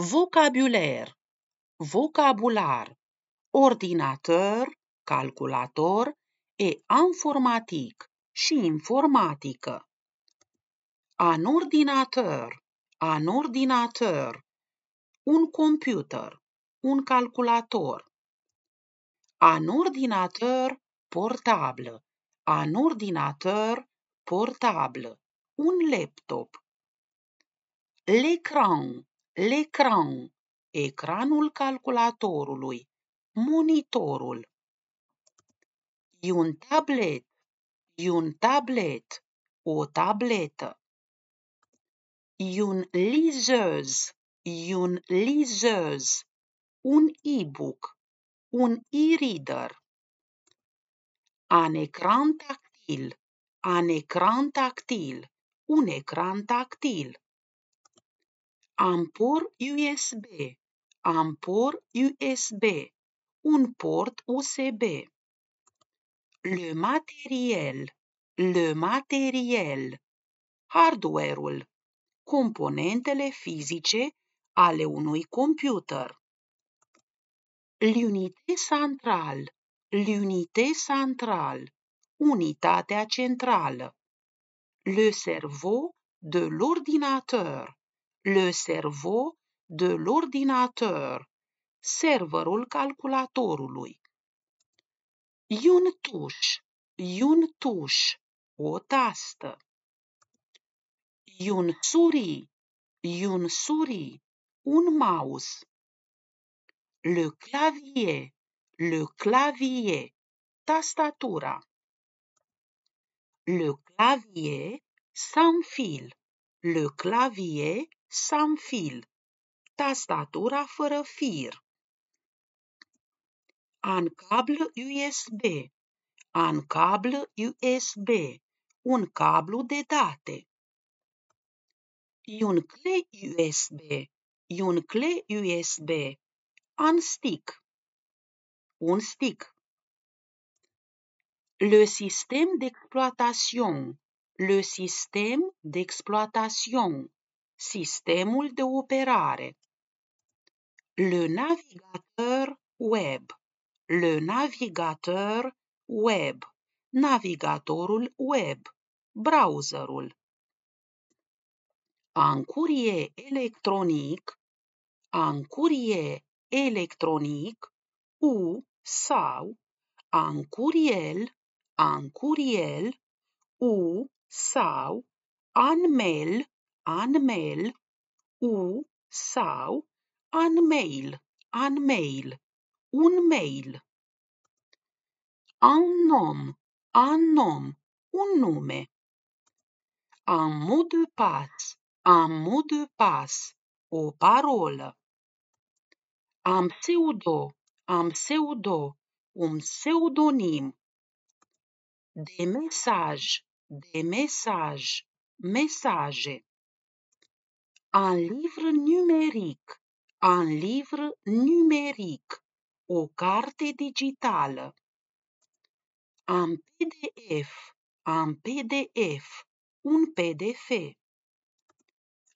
Vocabuler, vocabular, ordinator, calculator e informatic și informatică. an ordinator, un computer, un calculator. ordinator portabil, ordinator portabil, un laptop. L'écran, l'écran, ecranul calculatorului, monitorul. E un tablet, e un tablet, o tabletă. E un liseuse, e un liseuse, un e-book, un e-reader. Un ecran tactil, un ecran tactil, un ecran tactil am port USB, am port USB, un port USB. Le materiel, le materiel, hardware-ul, componentele fizice ale unui computer. L'unité central, l'unité central, unitatea centrală. Le cerveau de l'ordinateur, le cerveau de l'ordinateur, serverul calculatorului. Un tuș, un tuș, o tastă. Un suri, un suri, un mouse. Le clavier, le clavier, tastatura. Le clavier sans fil, le clavier Samfil, tastatura fără fir. Un cablu USB, un cablu USB, un cablu de date. un cle USB, un cle USB, un stick, un stick. Le système d'exploitation, le système d'exploitation. Sistemul de operare Le navigateur web Le navigateur web Navigatorul web Browserul Ancurie electronic Ancurie electronic U sau Ancuriel Ancuriel U sau Anmel anmel, u sau anmail, anmail, un mail. Un nom, un nom, un nume. Un mot de passe, un mot de passe, o parolă. Un pseudo, un pseudo, un pseudonim. Des messages, des messages, mesaje un livre numeric, un livre numeric, o carte digitală. Un PDF, un PDF, un PDF.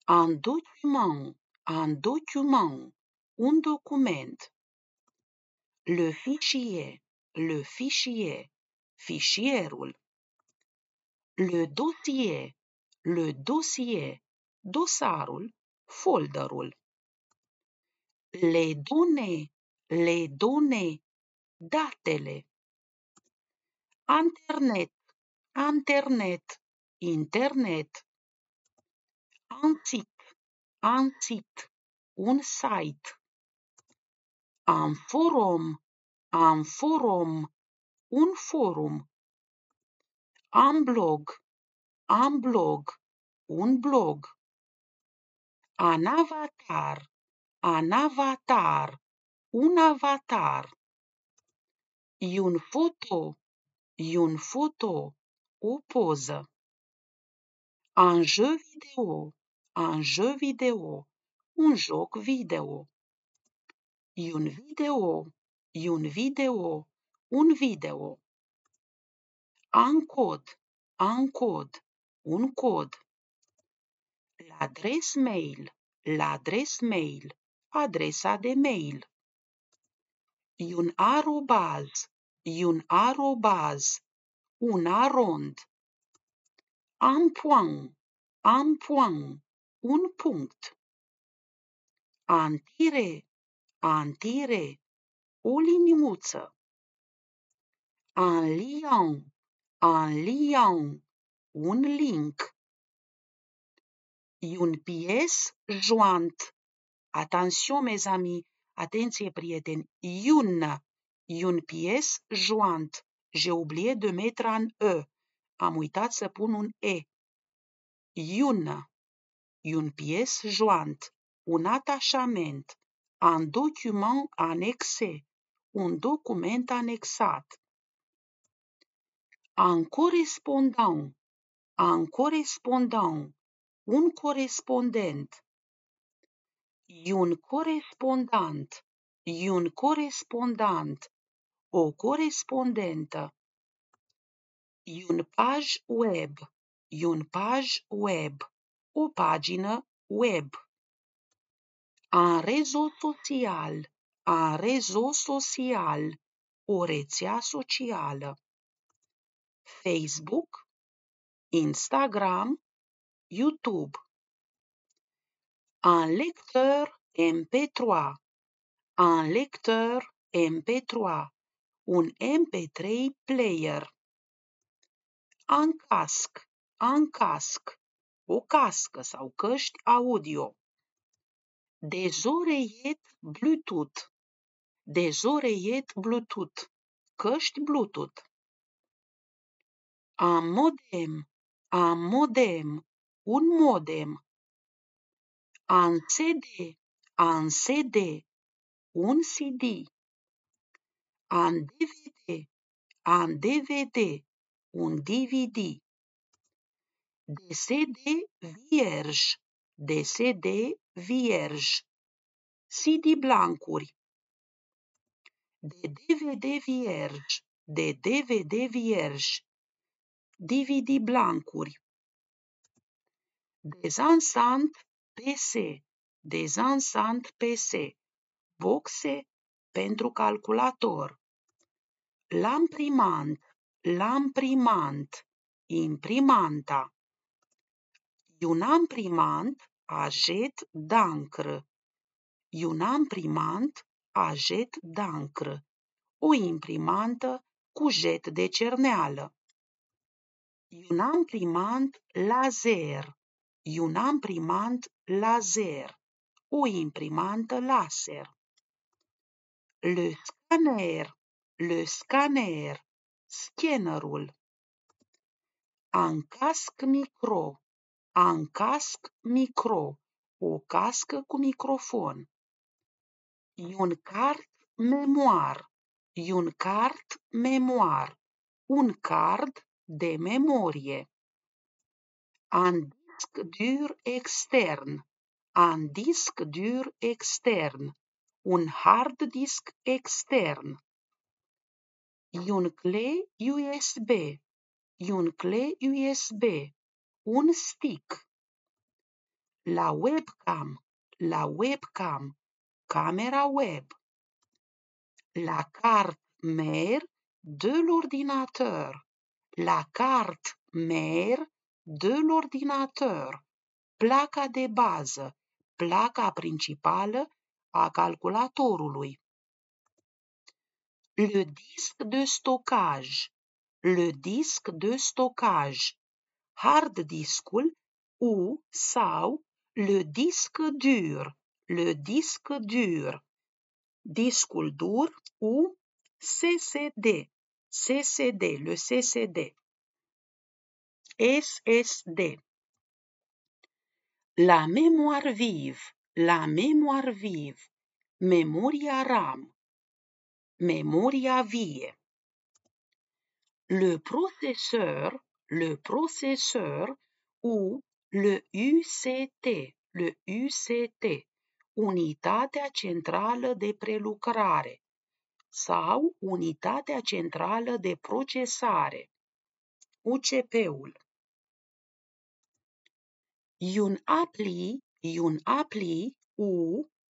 Un document, un document, un document. Le fichier, le fichier, fișierul. Le dossier, le dossier, dosarul, folderul. Le done, le done, datele. Internet, internet, internet. Un sit, un site, un site. Am forum, am forum, un forum. Am blog, am blog, un blog. Anavatar, anavatar, un avatar. avatar, un foto, e un foto, o poză. Un jeu video, un jeu video, un joc video. E un video, e un video, un video. Un cod, un cod, un cod adres mail, la adres mail, adresa de mail. Iun arobaz, iun arobaz, un arond. un ampoang, un punct. Antire, antire, o liniuță. un lion, un link un pies joint. Attention, mes amis, atenție, prieteni, un un pies joint. J'ai oublié de mettre un E. Am uitat să pun un E. un un pies joint. un atașament, un document anexé, un document anexat. Un correspondant, un correspondant, un corespondent, un corespondant, un corespondant, o corespondentă, un paj web, un paj web, o pagină web. Un rezo social, un rezo social, o rețea socială. Facebook, Instagram, YouTube, un lecteur MP3, un lecteur MP3, un MP3 player, un casc, un casc, o cască sau căști audio, des oreillettes Bluetooth, des oreillettes Bluetooth, căști Bluetooth, un modem, un modem, un modem. un CD, un CD, un CD. un DVD, un DVD, un DVD. De CD vierj, de CD vierj. CD blancuri. De DVD vierj, de DVD vierj. DVD blancuri desansant PS, desansant PS, boxe pentru calculator. Lamprimant, lamprimant, imprimanta. Iunamprimant, ajet dancr. Iunamprimant, ajet dancr. O imprimantă cu jet de cerneală. Iunamprimant laser, y un imprimant laser, o imprimant laser. Le scanner, le scanner, scannerul. Un casc micro, un casc micro, o cască cu microfon. E un card memoar, e un card memoar, un card de memorie. Un disc dur extern, un disc dur extern, un hard disc extern un cle USB, un cle USB, un stick. La webcam, la webcam, camera web. La carte mère de l'ordinateur, la carte mère de l'ordinateur, placa de bază, placa principală a calculatorului. Le disc de stocaj, le disc de stocaj, hard discul ou sau le disc dur, le disc dur, discul dur ou CCD, CCD, le CCD. SSD. La memoar viv, la memoar viv, memoria RAM, memoria vie. Le processeur, le processeur ou le UCT, le UCT, Unitatea Centrală de Prelucrare sau Unitatea Centrală de Procesare, UCP-ul. Iun apli, iun apli, u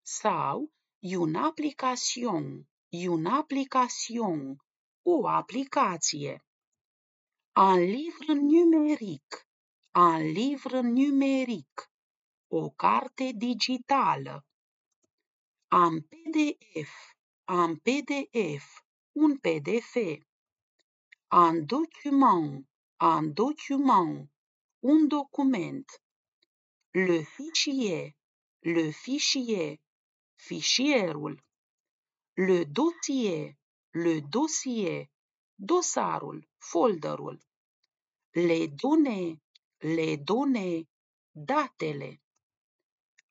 sau iun aplicațion, iun aplicațion, o aplicație. Un livre numeric, un livre numeric, o carte digitală. Un PDF, un PDF, un PDF. Un document, un document, un document le fichier, le fichier, fișierul, le dossier, le dossier, dosarul, folderul, le données, le données, datele,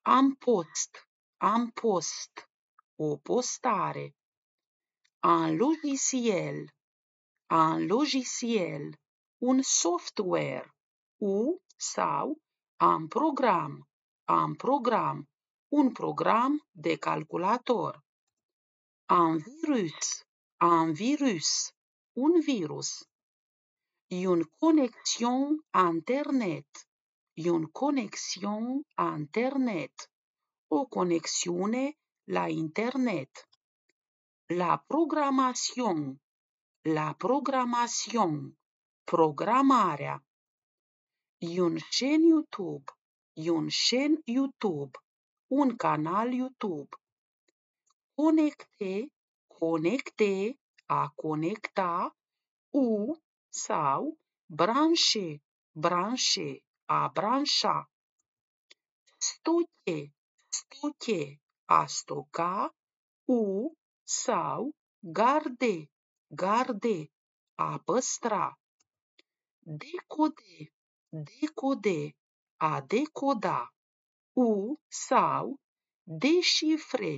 am post, am post, o postare, un logiciel, un logiciel, un software, ou sau am program, am program, un program de calculator. Am virus, am virus, un virus. Un conexion Internet, Un conexion Internet, o conexiune la Internet. La programación. la programación. programarea. Yunșen YouTube, Yunșen YouTube, un canal YouTube. Conecte, conecte, a conecta, u sau branșe, branșe, a branșa. Stoche, stoche, a stoca, u sau garde, garde, a păstra. Decode, decode, a decoda, u sau deșifre,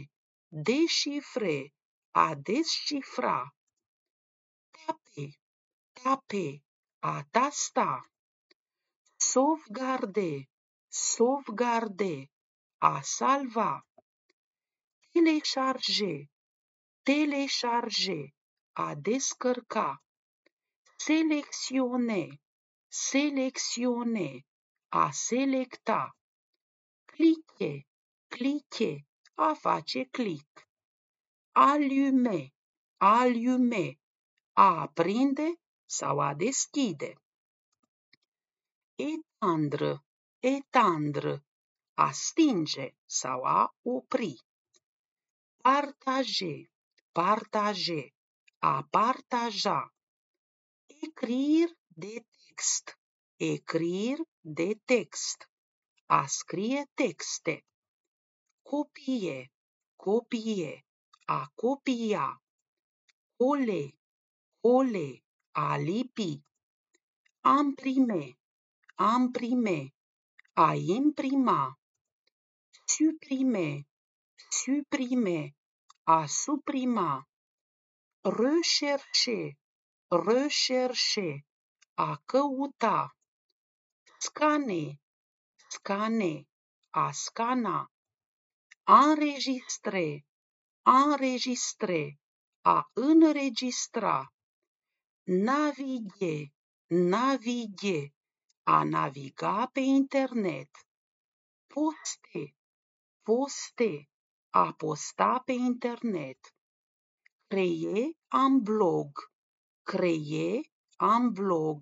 deșifre, a deșifra, Tape, tape, a tasta. Sovgarde, sovgarde, a salva. telecharge, telecharge, a descărca. Selecțione, selecțione, a selecta. Clique, clique, a face clic, Alume, alume, a aprinde sau a deschide. Etandră, etandră, a stinge sau a opri. Partaje, partaje, a partaja. Écrire de text. Ecrir de text. A scrie texte. Copie. Copie. A copia. Cole. Cole. A lipi. Amprime, amprime, A A imprima. Supprime. Supprime. A suprima. Recherche, recherche a căuta. Scane, scane, a scana. Înregistre, înregistre, a înregistra. Navighe, navighe, a naviga pe internet. Poste, poste, a posta pe internet. Creie un blog. Creie am blog.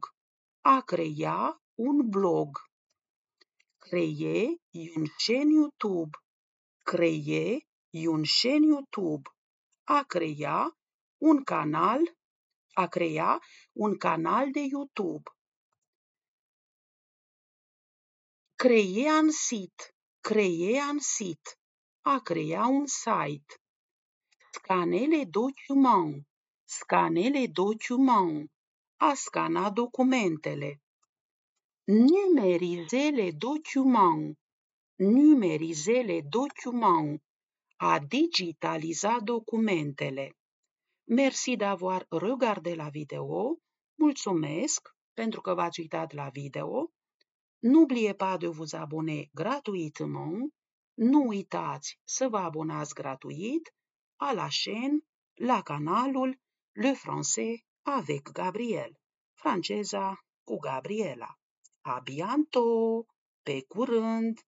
A crea un blog. un șen YouTube. un șen YouTube. A crea un canal, a crea un canal de YouTube. Creie un sit. Creie un sit. A crea un site. Scanele document. Scanele document a scana documentele. Numerizele document. Numerizele document. A digitaliza documentele. Mersi de avoir regardé la vidéo. Mulțumesc pentru că v-ați uitat la video. N'oubliez pas de vous abonner gratuitement. Nu uitați să vă abonați gratuit a la chaîne, la canalul Le Français avec Gabriel, franceza cu Gabriela. A bientôt! Pe curând!